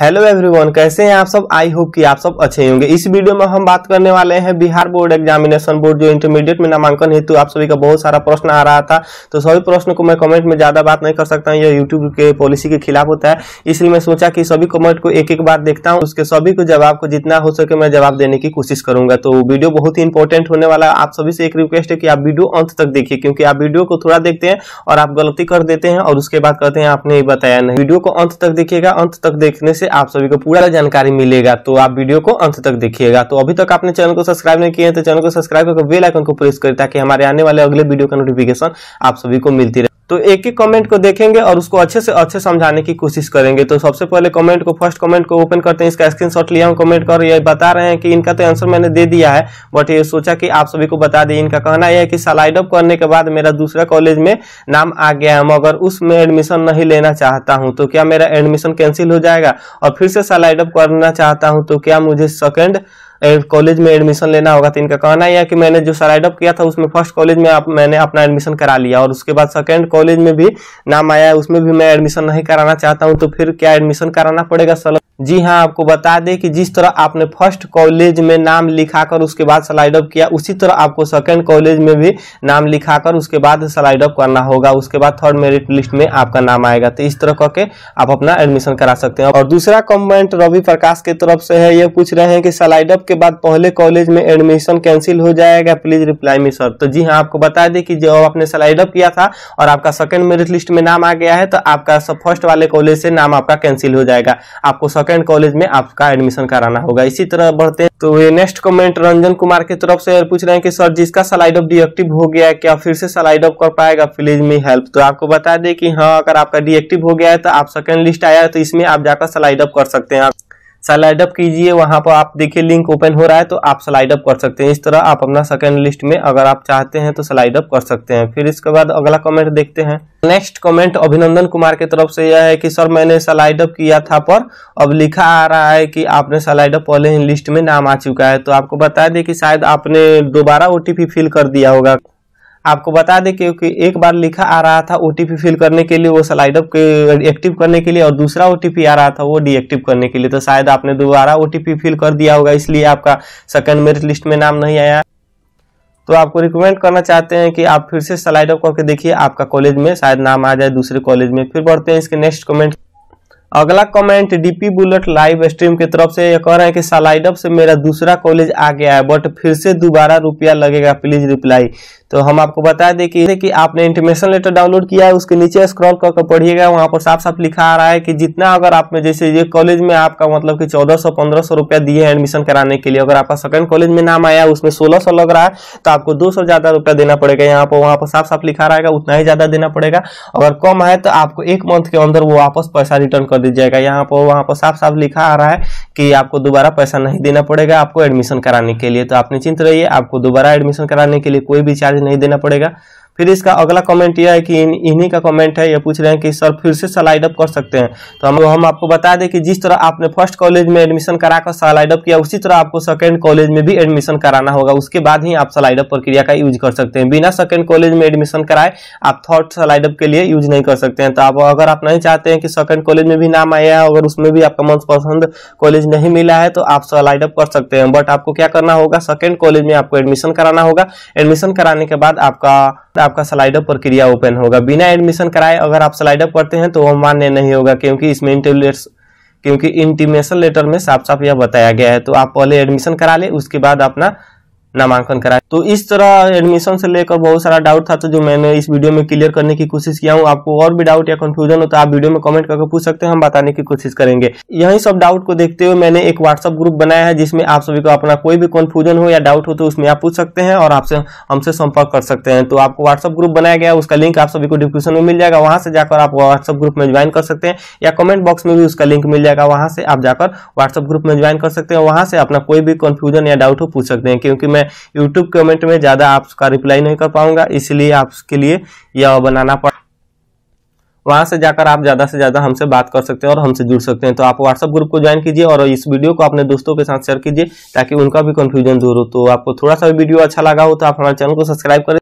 hello everyone कैसे हैं आप सब आई होप कि आप सब अच्छे होंगे इस वीडियो में हम बात करने वाले हैं बिहार बोर्ड एग्जामिनेशन बोर्ड जो इंटरमीडिएट में नामांकन हेतु आप सभी का बहुत सारा प्रश्न आ रहा था तो सभी प्रश्न को मैं कमेंट में ज़्यादा बात नहीं कर सकता हूँ यह यूट्यूब के पॉलिसी के खिलाफ होता है इसलिए मैं सोचा कि सभी कमेंट को एक एक बार देखता हूँ उसके सभी को जवाब को जितना हो सके मैं जवाब देने की कोशिश करूंगा तो वीडियो बहुत ही इंपॉर्टेंट होने वाला है आप सभी से एक रिक्वेस्ट है कि आप वीडियो अंत तक देखिए क्योंकि आप वीडियो को थोड़ा देखते हैं और आप गलती कर देते हैं और उसके बाद कहते हैं आपने बताया नहीं वीडियो को अंत तक देखिएगा अंत तक देखने से आप सभी को पूरा जानकारी मिलेगा तो आप वीडियो को अंत तक देखिएगा तो अभी तक आपने चैनल को सब्सक्राइब नहीं किया है तो चैनल को सब्सक्राइब करके बेल आइकन को प्रेस करें ताकि हमारे आने वाले अगले वीडियो का नोटिफिकेशन आप सभी को मिलती रहे तो एक एक कमेंट को देखेंगे और उसको अच्छे से अच्छे समझाने की कोशिश करेंगे तो सबसे पहले कमेंट को फर्स्ट कमेंट को ओपन करते हैं इसका स्क्रीनशॉट लिया हूँ कमेंट कर ये बता रहे हैं कि इनका तो आंसर मैंने दे दिया है बट ये सोचा कि आप सभी को बता दें इनका कहना यह है कि सलाइड अप करने के बाद मेरा दूसरा कॉलेज में नाम आ गया है मगर उसमें एडमिशन नहीं लेना चाहता हूँ तो क्या मेरा एडमिशन कैंसिल हो जाएगा और फिर से सलाइड अप करना चाहता हूँ तो क्या मुझे सेकेंड कॉलेज में एडमिशन लेना होगा तो इनका कहना है कि मैंने जो सराइड किया था उसमें फर्स्ट कॉलेज में आप मैंने अपना एडमिशन करा लिया और उसके बाद सेकेंड कॉलेज में भी नाम आया उसमें भी मैं एडमिशन नहीं कराना चाहता हूँ तो फिर क्या एडमिशन कराना पड़ेगा सलग जी हाँ आपको बता दें कि जिस तरह आपने फर्स्ट कॉलेज में नाम लिखाकर उसके बाद स्लाइड अप किया उसी तरह आपको सेकंड कॉलेज में भी नाम लिखाकर उसके बाद स्लाइड अप करना होगा उसके बाद थर्ड मेरिट लिस्ट में आपका नाम आएगा तो इस तरह करके आप अपना एडमिशन करा सकते हैं और दूसरा कमेंट रवि प्रकाश की तरफ से है ये पूछ रहे हैं कि स्लाइड अप के बाद पहले कॉलेज में एडमिशन कैंसिल हो जाएगा प्लीज रिप्लाई मी सर तो जी हाँ आपको बता दें कि जब आपने स्लाइड अप किया था और आपका सेकेंड मेरिट लिस्ट में नाम आ गया है तो आपका फर्स्ट वाले कॉलेज से नाम आपका कैंसिल हो जाएगा आपको कैंट कॉलेज में आपका एडमिशन कराना होगा इसी तरह बढ़ते हैं तो ये नेक्स्ट कमेंट रंजन कुमार की तरफ से पूछ रहे हैं कि सर जिसका सलाइड ऑफ डिएक्टिव हो गया है क्या फिर से स्लाइड ऑफ कर पाएगा प्लीज मी हेल्प तो आपको बता दें कि हाँ अगर आपका डिएक्टिव हो गया है तो आप सेकेंड लिस्ट आया है तो इसमें आप जाकर स्लाइड ऑफ कर सकते हैं स्लाइडअप कीजिए वहां पर आप देखिए लिंक ओपन हो रहा है तो आप स्लाइडअप कर सकते हैं इस तरह आप अपना सेकंड लिस्ट में अगर आप चाहते हैं तो स्लाइडअप कर सकते हैं फिर इसके बाद अगला कमेंट देखते हैं नेक्स्ट कमेंट अभिनंदन कुमार की तरफ से यह है कि सर मैंने स्लाइडअप किया था पर अब लिखा आ रहा है कि आपने स्लाइडअप पहले ही लिस्ट में नाम आ चुका है तो आपको बता दें कि शायद आपने दोबारा ओ फिल कर दिया होगा आपको बता दें क्योंकि एक बार लिखा आ रहा था ओटीपी फिल करने के लिए वो स्लाइड अप एक्टिव करने के लिए और दूसरा ओटीपी आ रहा था वो डीएक्टिव करने के लिए तो शायद आपने दोबारा ओटीपी फिल कर दिया होगा इसलिए आपका सेकंड मेरिट लिस्ट में नाम नहीं आया तो आपको रिकमेंड करना चाहते हैं कि आप फिर से स्लाइड अप करके देखिए आपका कॉलेज में शायद नाम आ जाए दूसरे कॉलेज में फिर बढ़ते हैं इसके नेक्स्ट कमेंट अगला comment DP bullet live stream की तरफ से ये कह रहे हैं कि सलाइडअप से मेरा दूसरा कॉलेज आ गया है बट फिर से दोबारा रुपया लगेगा प्लीज रिप्लाई तो हम आपको बता दें कि, कि आपने इंटीमेशन लेटर डाउनलोड किया है उसके नीचे स्क्रॉल करके पढ़िएगा वहां पर साफ साफ लिखा आ रहा है कि जितना अगर आप में जैसे ये कॉलेज में आपका मतलब कि चौदह सौ पंद्रह सौ रुपया दिए हैं एडमिशन कराने के लिए अगर आपका सेकंड कॉलेज में नाम आया उसमें सोलह सौ लग रहा है तो आपको दो सौ ज्यादा रुपया देना पड़ेगा यहाँ पर वहां पर साफ साफ लिखा रहेगा उतना ही ज्यादा देना पड़ेगा अगर कम है तो आपको एक मंथ के अंदर वो वापस पैसा रिटर्न कर दीजिएगा यहाँ पर वहाँ पर साफ साफ लिखा आ रहा है कि आपको दोबारा पैसा नहीं देना पड़ेगा आपको एडमिशन कराने के लिए तो आप निश्चिंत रहिए आपको दोबारा एडमिशन कराने के लिए कोई भी चार्ज नहीं देना पड़ेगा फिर इसका अगला कमेंट यह है कि इन्हीं का कमेंट है ये पूछ रहे हैं कि सर फिर से सलाइड अप कर सकते हैं तो हम हम आपको बता दें कि जिस तरह आपने फर्स्ट कॉलेज में एडमिशन कराकर सलाइड अप किया उसी तरह आपको सेकेंड कॉलेज में भी एडमिशन कराना होगा उसके बाद ही आप सलाइड अप प्रक्रिया का यूज कर सकते हैं बिना सेकेंड कॉलेज में एडमिशन कराए आप थर्ड सलाइडअप अप के लिए यूज नहीं कर सकते हैं तो आप अगर आप नहीं चाहते हैं कि सेकेंड कॉलेज में भी नाम आया है अगर उसमें भी आपका मनपसंद कॉलेज नहीं मिला है तो आप सलाइड अप कर सकते हैं बट आपको क्या करना होगा सेकेंड कॉलेज में आपको एडमिशन कराना होगा एडमिशन कराने के बाद आपका आपका स्लाइडअप प्रक्रिया ओपन होगा बिना एडमिशन कराए अगर आप स्लाइडअप करते हैं तो वो मान्य नहीं होगा क्योंकि इसमें इंटेलिजेंस क्योंकि इंटीमेशन लेटर में साफ साफ यह बताया गया है तो आप पहले एडमिशन करा ले उसके बाद अपना नामांकन कराए तो इस तरह एडमिशन से लेकर बहुत सारा डाउट था तो जो मैंने इस वीडियो में क्लियर करने की कोशिश किया हूँ आपको और भी डाउट या कंफ्यूजन हो तो आप वीडियो में कमेंट करके पूछ सकते हैं हम बताने की कोशिश करेंगे यही सब डाउट को देखते हुए मैंने एक व्हाट्सअप ग्रुप बनाया है जिसमें आप सभी को अपना कोई भी कन्फ्यूजन हो या डाउट हो तो उसमें आप पूछ सकते हैं और आपसे हमसे संपर्क कर सकते हैं तो आपको व्हाट्सअप ग्रुप बनाया गया उसका लिंक आप सभी को डिस्क्रिप्शन में मिल जाएगा वहां से जाकर आप व्हाट्सअप ग्रुप में ज्वाइन कर सकते हैं या कमेंट बॉक्स में भी उसका लिंक मिल जाएगा वहां से आप जाकर व्हाट्सअप ग्रुप में ज्वाइन कर सकते हैं वहां से अपना कोई भी कन्फ्यूजन या डाउट हो पूछ सकते हैं क्योंकि मैं मैं यूट्यूब कमेंट में ज़्यादा आपका रिप्लाई नहीं कर पाऊंगा इसलिए आपके लिए यह बनाना पड़ वहाँ से जाकर आप ज़्यादा से ज़्यादा हमसे बात कर सकते हैं और हमसे जुड़ सकते हैं तो आप व्हाट्सअप ग्रुप को ज्वाइन कीजिए और इस वीडियो को अपने दोस्तों के साथ शेयर कीजिए ताकि उनका भी कन्फ्यूजन दूर हो तो आपको थोड़ा सा वीडियो अच्छा लगा हो तो आप हमारे चैनल को सब्सक्राइब करें